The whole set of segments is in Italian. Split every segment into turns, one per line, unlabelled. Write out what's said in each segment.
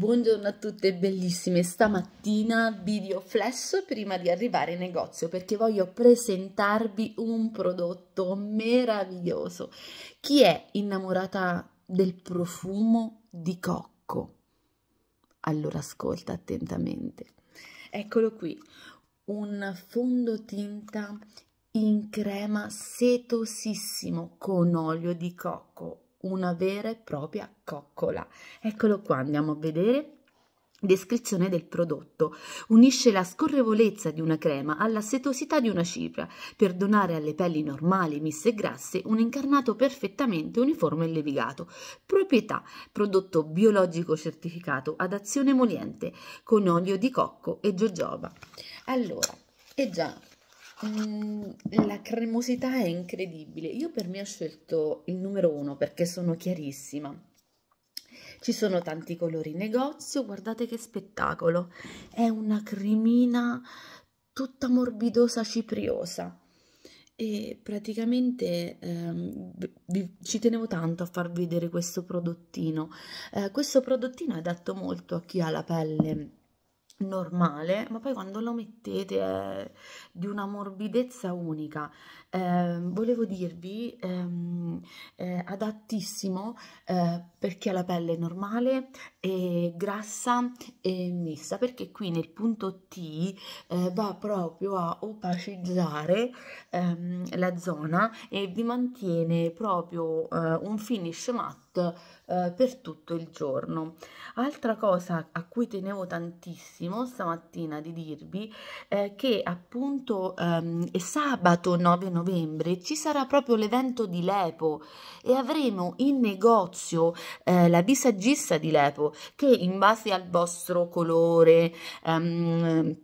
Buongiorno a tutte bellissime, stamattina video flash prima di arrivare in negozio perché voglio presentarvi un prodotto meraviglioso. Chi è innamorata del profumo di cocco? Allora ascolta attentamente. Eccolo qui, un fondotinta in crema setosissimo con olio di cocco una vera e propria coccola. Eccolo qua, andiamo a vedere. Descrizione del prodotto. Unisce la scorrevolezza di una crema alla setosità di una cipria per donare alle pelli normali, miste e grasse un incarnato perfettamente uniforme e levigato. Proprietà: prodotto biologico certificato ad azione emoliente con olio di cocco e jojoba. Allora, è già la cremosità è incredibile. Io per me ho scelto il numero uno perché sono chiarissima. Ci sono tanti colori in negozio, guardate che spettacolo. È una cremina tutta morbidosa, cipriosa. E praticamente ehm, vi, ci tenevo tanto a far vedere questo prodottino. Eh, questo prodottino è adatto molto a chi ha la pelle normale, ma poi quando lo mettete è di una morbidezza unica. Eh, volevo dirvi ehm, eh, adattissimo eh, perché la pelle normale, è grassa e messa, perché qui nel punto T eh, va proprio a opacizzare ehm, la zona e vi mantiene proprio eh, un finish matte eh, per tutto il giorno. Altra cosa a cui tenevo tantissimo primo stamattina di dirvi eh, che appunto ehm, è sabato 9 novembre ci sarà proprio l'evento di Lepo e avremo in negozio eh, la visaggista di Lepo che in base al vostro colore ehm,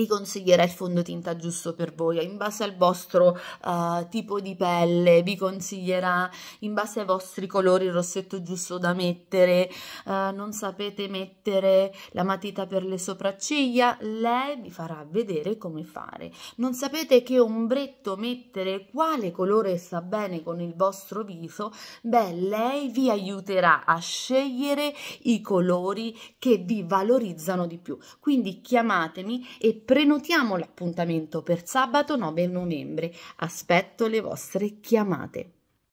mi consiglierà il fondotinta giusto per voi, in base al vostro uh, tipo di pelle, vi consiglierà in base ai vostri colori il rossetto giusto da mettere, uh, non sapete mettere la matita per le sopracciglia, lei vi farà vedere come fare. Non sapete che ombretto mettere, quale colore sta bene con il vostro viso, beh, lei vi aiuterà a scegliere i colori che vi valorizzano di più. Quindi chiamatemi e Prenotiamo l'appuntamento per sabato 9 novembre. Aspetto le vostre chiamate.